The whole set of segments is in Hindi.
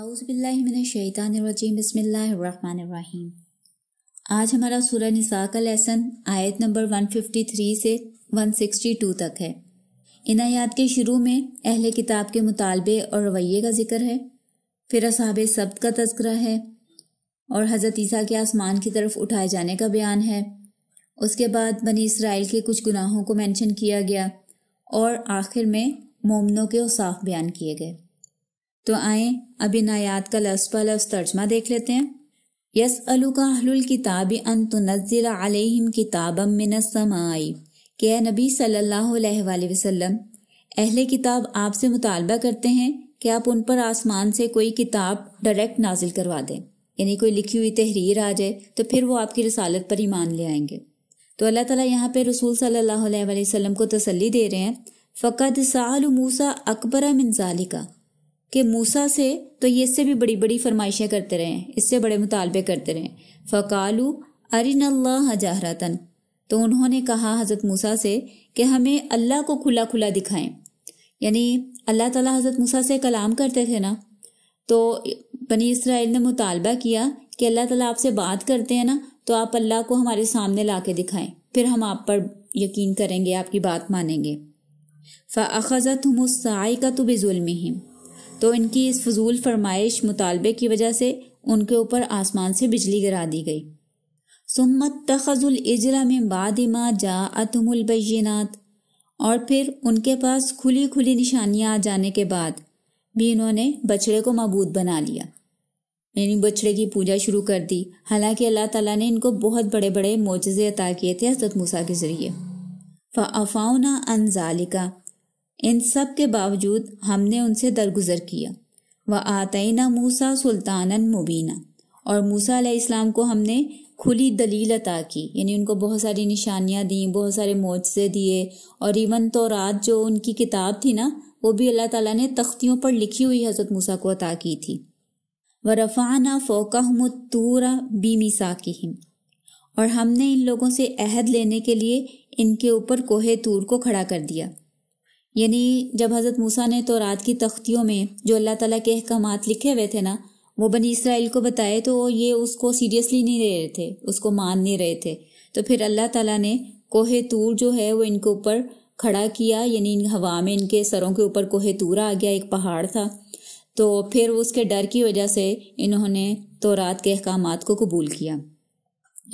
आउज़बिल्लिमिनशैतानरजीम बसमीम आज हमारा सूर्य निसा का लेसन आयत नंबर 153 से 162 तक है इन आयात के शुरू में अहले किताब के मुतालबे और रवैये का जिक्र है फिर असहाब सब्त का तस्करा है और हज़रत ईसा के आसमान की तरफ उठाए जाने का बयान है उसके बाद बनी इसराइल के कुछ गुनाहों को मेंशन किया गया और आखिर में मोमनों के उसाफ बयान किए गए तो आए अब नायात का लफ्स पर लफ्स तर्जमा देख लेते हैं यस का अहलुल किताब अलैहिम किताब मिनसमाई के नबी सल्लल्लाहु वसल्लम अहले किताब आपसे मुतालबा करते हैं कि आप उन पर आसमान से कोई किताब डायरेक्ट नाजिल करवा दें यानी कोई लिखी हुई तहरीर आ जाए तो फिर वो आपकी रसालत पर ईमान ले आएंगे तो अल्लाह ताला यहाँ पे रसूल सल्लल्लाहु अलैहि वसल्लम को तसल्ली दे रहे हैं फ़कद साल मूसा अकबर मिनजालिका कि मूसा से तो ये इससे भी बड़ी बड़ी फरमाइशें करते रहें इससे बड़े मुतालबे करते रहें फ़कालू अरिन अल्लाह जहरातन तो उन्होंने कहा हज़रत मूसा से कि हमें अल्लाह को खुला खुला दिखाएं यानी अल्लाह ताला हज़रत मूसा से कलाम करते थे ना तो बनी इसराइल ने मुतालबा किया कि अल्लाह ताला आपसे बात करते हैं ना तो आप अल्लाह को हमारे सामने ला के दिखाएं फिर हम आप पर यकीन करेंगे आपकी बात मानेंगे फ़ाखज़त हम उस का तो बेजुल्म तो इनकी इस फजूल फरमाइश मुतालबे की वजह से उनके ऊपर आसमान से बिजली गिरा दी गई सुमत तखजुल इजरा में इमा जा अतमुलबैनात और फिर उनके पास खुली खुली निशानियाँ आ जाने के बाद भी इन्होंने बछड़े को मबूद बना लिया यानी बछड़े की पूजा शुरू कर दी हालांकि अल्लाह ताला ने इनको बहुत बड़े बड़े मोजे अता किए थे हजरत मूसा के ज़रिए फ अफाउना अनजालिका इन सब के बावजूद हमने उनसे दरगुजर किया व आतना मूसा सुल्तानन मुबीना और मूसा इस्लाम को हमने खुली दलील अता की यानी उनको बहुत सारी निशानियाँ दी बहुत सारे मोजे दिए और इवन तो रात जो उनकी किताब थी ना वो भी अल्लाह ताला ने तख्तियों पर लिखी हुई हजरत मूसा को अता की थी व रफ़ाना फ़ोकहमतूरा बीमी साकिम और हमने इन लोगों से अहद लेने के लिए इनके ऊपर कोहे तूर को खड़ा कर दिया यानी जब हज़रत मूसा ने तो रात की तख्तियों में जो अल्लाह ताला के अहकाम लिखे हुए थे ना वो बनी इसराइल को बताए तो ये उसको सीरियसली नहीं ले रहे थे उसको मान नहीं रहे थे तो फिर अल्लाह ताला ने कोहे तूर जो है वो इनके ऊपर खड़ा किया यानी इन हवा में इनके सरों के ऊपर कोहे तूर आ गया एक पहाड़ था तो फिर उसके डर की वजह से इन्होंने तो रात के अहकाम को कबूल किया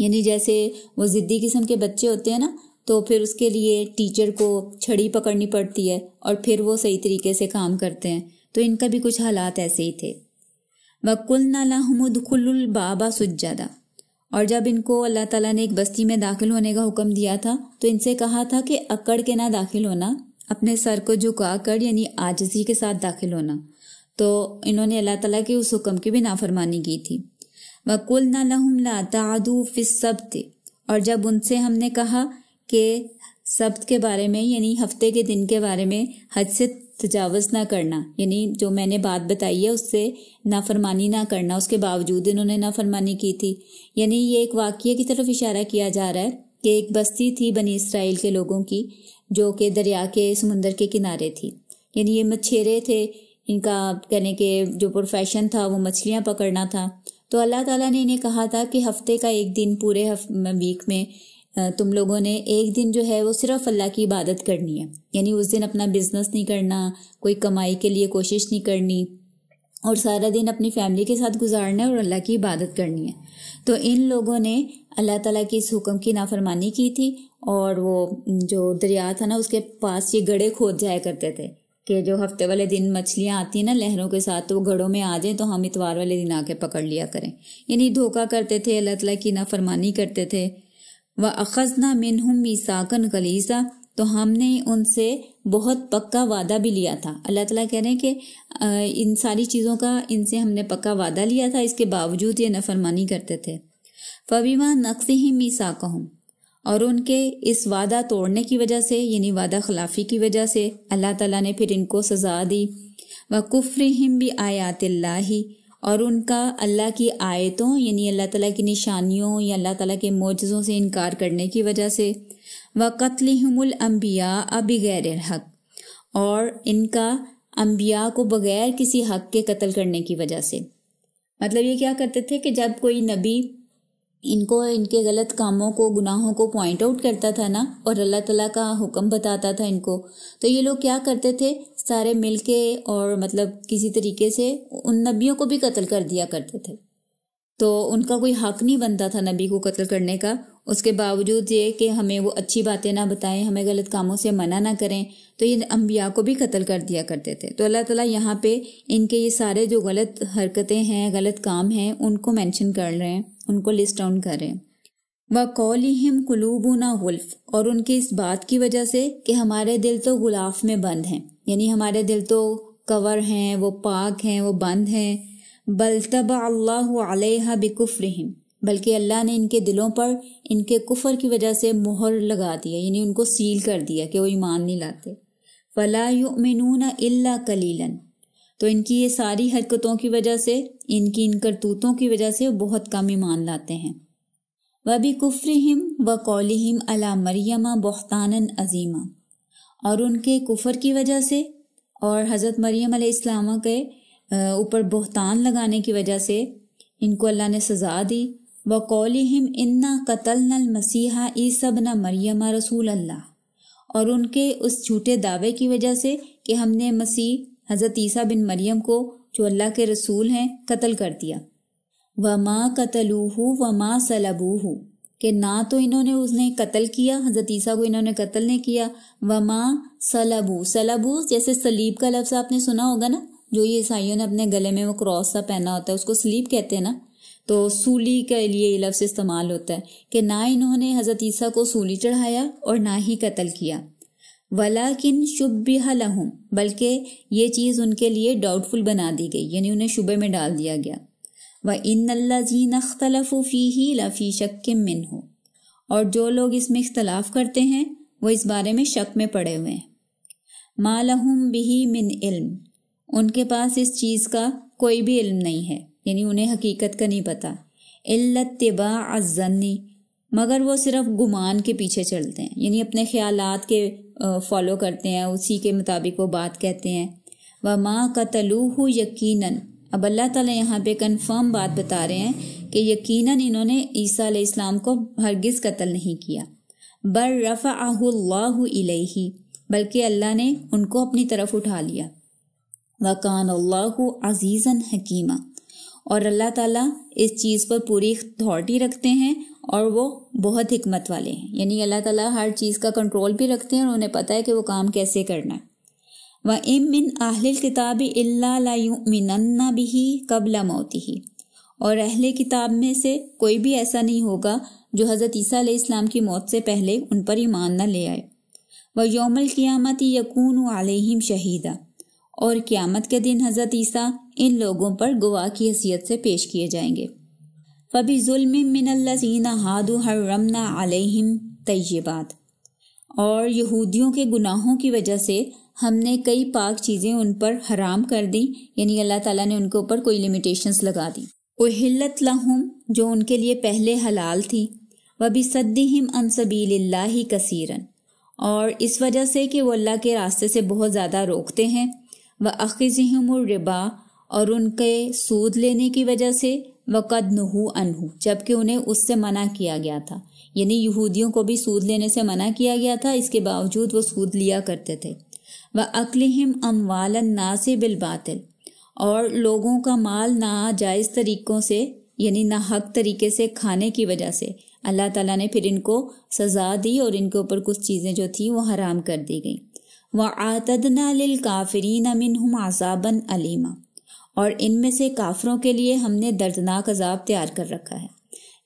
यानी जैसे वो ज़िद्दी किस्म के बच्चे होते हैं ना तो फिर उसके लिए टीचर को छड़ी पकड़नी पड़ती है और फिर वो सही तरीके से काम करते हैं तो इनका भी कुछ हालात ऐसे ही थे वकुल नालाहमुदखुल बाबा सुजादा और जब इनको अल्लाह ताला ने एक बस्ती में दाखिल होने का हुक्म दिया था तो इनसे कहा था कि अकड़ के ना दाखिल होना अपने सर को झुका कर यानी आजजी के साथ दाखिल होना तो इन्होंने अल्लाह ताला के उस हुक्म की भी नाफरमानी की थी वकुल लाता ला तादू थे और जब उनसे हमने कहा के शब्द के बारे में यानी हफ्ते के दिन के बारे में हद से तजावज़ ना करना यानी जो मैंने बात बताई है उससे नाफरमानी ना करना उसके बावजूद इन्होंने नाफरमानी की थी यानी ये एक वाक्य की तरफ इशारा किया जा रहा है कि एक बस्ती थी बनी इसराइल के लोगों की जो कि दरिया के समुंदर के किनारे थी यानी ये मछेरे थे इनका कहने के जो प्रोफेशन था वो मछलियाँ पकड़ना था तो अल्लाह ताला ने इन्हें कहा था कि हफ्ते का एक दिन पूरे वीक में तुम लोगों ने एक दिन जो है वो सिर्फ अल्लाह की इबादत करनी है यानी उस दिन अपना बिजनेस नहीं करना कोई कमाई के लिए कोशिश नहीं करनी और सारा दिन अपनी फैमिली के साथ गुजारना है और अल्लाह की इबादत करनी है तो इन लोगों ने अल्लाह ताला के इस हुक्म की नाफरमानी की थी और वो जो दरिया था ना उसके पास ये गड़े खोद जाया करते थे कि जो हफ्ते वाले दिन मछलियाँ आती हैं ना लहरों के साथ तो वो घड़ों में आ जाएं तो हम इतवार वाले दिन आके पकड़ लिया करें यानी धोखा करते थे अल्लाह तला की नाफरमानी करते थे व अखजना मिनहुम मीसाकन गलीसा तो हमने उनसे बहुत पक्का वादा भी लिया था अल्लाह ताला कह रहे हैं कि इन सारी चीज़ों का इनसे हमने पक्का वादा लिया था इसके बावजूद ये नफरमानी करते थे फबीमा नक्स ही मीसा कहूँ और उनके इस वादा तोड़ने की वजह से यानी वादा खिलाफी की वजह से अल्लाह ताला ने फिर इनको सजा दी व कुफ्र हिम भी आयात और उनका अल्लाह की आयतों यानी अल्लाह ताला की निशानियों या अल्लाह ताला के मोजज़ों से इनकार करने की वजह से व कत्लहमुल अम्बिया गैर हक और इनका अम्बिया को बग़ैर किसी हक के कत्ल करने की वजह से मतलब ये क्या करते थे कि जब कोई नबी इनको इनके गलत कामों को गुनाहों को पॉइंट आउट करता था ना और अल्लाह तला का हुक्म बताता था इनको तो ये लोग क्या करते थे सारे मिल के और मतलब किसी तरीके से उन नबियों को भी कत्ल कर दिया करते थे तो उनका कोई हक नहीं बनता था नबी को कत्ल करने का उसके बावजूद ये कि हमें वो अच्छी बातें ना बताएं हमें गलत कामों से मना ना करें तो ये अम्बिया को भी कत्ल कर दिया करते थे तो अल्लाह ताला यहाँ पे इनके ये सारे जो गलत हरकतें हैं गलत काम हैं उनको मेंशन कर रहे हैं उनको लिस्ट डाउन करें व कौल हिम कौलिहिम कुलूबुना गुल्फ और उनकी इस बात की वजह से कि हमारे दिल तो गुलाफ में बंद हैं यानी हमारे दिल तो कवर हैं वो पाक हैं वो बंद हैं बल तब अल्लाह रहीम बल्कि अल्लाह ने इनके दिलों पर इनके कुफर की वजह से मोहर लगा दिया यानी उनको सील कर दिया कि वो ईमान नहीं लाते फला अल्ला इल्ला कलीलन तो इनकी ये सारी हरकतों की वजह से इनकी इन करतूतों की वजह से बहुत कम ईमान लाते हैं भी कुफ्रहिम व कौलिम अला मरियमा बहतान अजीमा और उनके कुफर की वजह से और हज़रत मरियम अलैहिस्सलाम के ऊपर बहतान लगाने की वजह से इनको अल्लाह ने सज़ा दी व कौलहिम इन्ना कतल मसीहा ईसब न मरियमा रसूल अल्लाह और उनके उस झूठे दावे की वजह से कि हमने मसीह हज़रत ईसा बिन मरियम को जो अल्लाह के रसूल हैं कत्ल कर दिया व माँ कतलूहू व माँ सलबूहू कि ना तो इन्होंने उसने कत्ल किया हज़रत ईसा को इन्होंने कत्ल नहीं किया व माँ सलबू सलबू जैसे सलीब का लफ्ज़ आपने सुना होगा ना जो ये ईसाइयों ने अपने गले में वो क्रॉस सा पहना होता है उसको स्लीप कहते हैं ना तो सूली के लिए ये लफ्ज़ इस्तेमाल होता है कि ना इन्होंने हज़रत ईसा को सूली चढ़ाया और ना ही कत्ल किया वला किन शुभ लहूँ बल्कि ये चीज़ उनके लिए डाउटफुल बना दी गई यानी उन्हें शुबे में डाल दिया गया व इन अल्ला जी नख्तलफ़ फ़ी ही लफ़ी शक मिन हो और जो लोग इसमें इख्तलाफ करते हैं वो इस बारे में शक में पड़े हुए हैं मालहम बिही मिन इल्म उनके पास इस चीज़ का कोई भी इल्म नहीं है यानी उन्हें हकीकत का नहीं पता तबा अजन्नी मगर वो सिर्फ गुमान के पीछे चलते हैं यानी अपने ख्याल के फॉलो करते हैं उसी के मुताबिक वो बात कहते हैं व माँ का तलूह यकीन अब अल्लाह ताला यहाँ पे कन्फर्म बात बता रहे हैं कि यकीनन इन्होंने ईसा इस्लाम को हरगिज़ कत्ल नहीं किया बर रफ़ा इलेही बल्कि अल्लाह ने उनको अपनी तरफ उठा लिया वकान अल्लाह अजीज़न हकीमा और अल्लाह ताला इस चीज़ पर पूरी अथॉरिटी रखते हैं और वो बहुत हमत वाले हैं यानी अल्लाह ताला हर चीज़ का कंट्रोल भी रखते हैं और उन्हें पता है कि वो काम कैसे करना है व इम मिन आहल किताब मिनन्ना भी कबला मौती ही और अहल किताब में से कोई भी ऐसा नहीं होगा जो हज़रत ईसा इस्लाम की मौत से पहले उन पर ईमान न ले आए व यौमल क़ियामत यकून आलिम शहीदा और क़्यामत के दिन हज़रत ईसा इन लोगों पर गवाह की हैसियत से पेश किए जाएंगे जुल्म ज़ुल्मिनजीना हादु हर्रमना आलिम तय्यबात और यहूदियों के गुनाहों की वजह से हमने कई पाक चीज़ें उन पर हराम कर दी यानी अल्लाह ताला ने उनके ऊपर कोई लिमिटेशंस लगा दी उहिल्लत लहम जो उनके लिए पहले हलाल थी वबी सद्दीम अनसबील कसीरन और इस वजह से कि वो अल्लाह के रास्ते से बहुत ज़्यादा रोकते हैं व अखज़हम रिबा और उनके सूद लेने की वजह से वक़द नहु अनहू जबकि उन्हें उससे मना किया गया था यानी यहूदियों को भी सूद लेने से मना किया गया था इसके बावजूद वो सूद लिया करते थे व अकलहम अमवाल नासे बिल बातिल और लोगों का माल नाजायज़ तरीक़ों से यानी ना हक तरीके से खाने की वजह से अल्लाह ताला ने फिर इनको सज़ा दी और इनके ऊपर कुछ चीज़ें जो थी वो हराम कर दी गई व आतदना लिल काफरीन मिन हम आज़ाबन अलीमा और इनमें से काफरों के लिए हमने दर्दनाक अजाब तैयार कर रखा है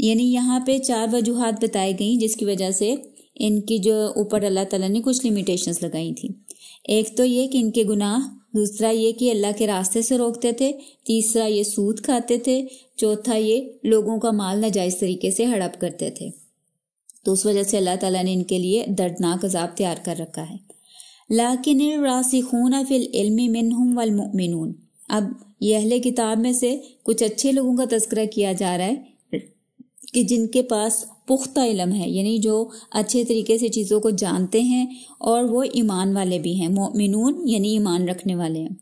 यानी यहाँ पे चार वजूहत बताई गई जिसकी वजह से इनकी जो ऊपर अल्लाह ताला ने कुछ लिमिटेशंस लगाई थी एक तो ये कि इनके गुनाह दूसरा ये कि अल्लाह के रास्ते से रोकते थे तीसरा ये सूद खाते थे चौथा ये लोगों का माल नाजायज़ तरीके से हड़प करते थे तो उस वजह से अल्लाह ताला ने इनके लिए दर्दनाक अजाब तैयार कर रखा है लाकिन रासिखून फिल इल्म मिनहुम वलमुमिनून अब ये अहले किताब में से कुछ अच्छे लोगों का तस्करा किया जा रहा है कि जिनके पास पुख्ता इलम है यानी जो अच्छे तरीके से चीज़ों को जानते हैं और वो ईमान वाले भी हैं मिनून यानी ईमान रखने वाले हैं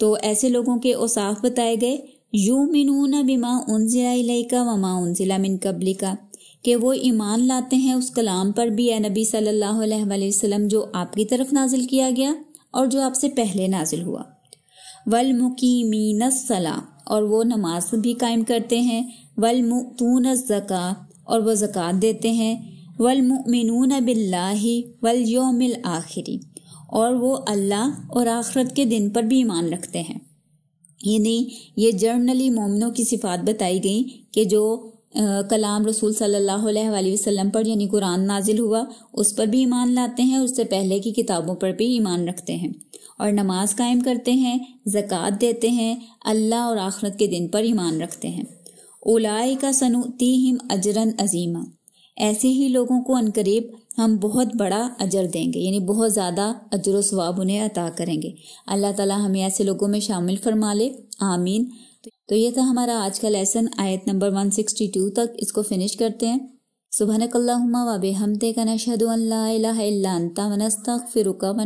तो ऐसे लोगों के औसाफ बताए गए यू मिनून बिमा उनजिला का व माँ जिला मिन कबली का कि वो ईमान लाते हैं उस कलाम पर भी ए नबी सल्लल्लाहु अलैहि वसल्लम जो आपकी तरफ नाजिल किया गया और जो आपसे पहले नाजिल हुआ वल मुकीमीन सला और वो नमाज भी कायम करते हैं वल मुतून ज़क़ा और वो ज़क़़त देते हैं वल मिनून बिल्लाही वल योमिल आखिरी और वो अल्लाह और आखरत के दिन पर भी ईमान रखते हैं यानी ये जर्नली मोमिनों की सिफात बताई गई कि जो आ, कलाम रसूल सल्लल्लाहु अलैहि वसल्लम पर यानी कुरान नाजिल हुआ उस पर भी ईमान लाते हैं उससे पहले की किताबों पर भी ईमान रखते हैं और नमाज कायम करते हैं ज़क़ात देते हैं अल्लाह और आखरत के दिन पर ईमान रखते हैं ओलाए का सनूती हिम अजरन अजीमा ऐसे ही लोगों को अनकरीब हम बहुत बड़ा अजर देंगे यानी बहुत ज़्यादा अजर स्वाब उन्हें अता करेंगे अल्लाह ताला हमें ऐसे लोगों में शामिल फरमा ले आमीन तो ये था हमारा आज का लेसन आयत नंबर 162 तक इसको फिनिश करते हैं सुबह व बिहमदिका हम अल्ला इलाहा इल्ला अंता व नस्तगफिरुका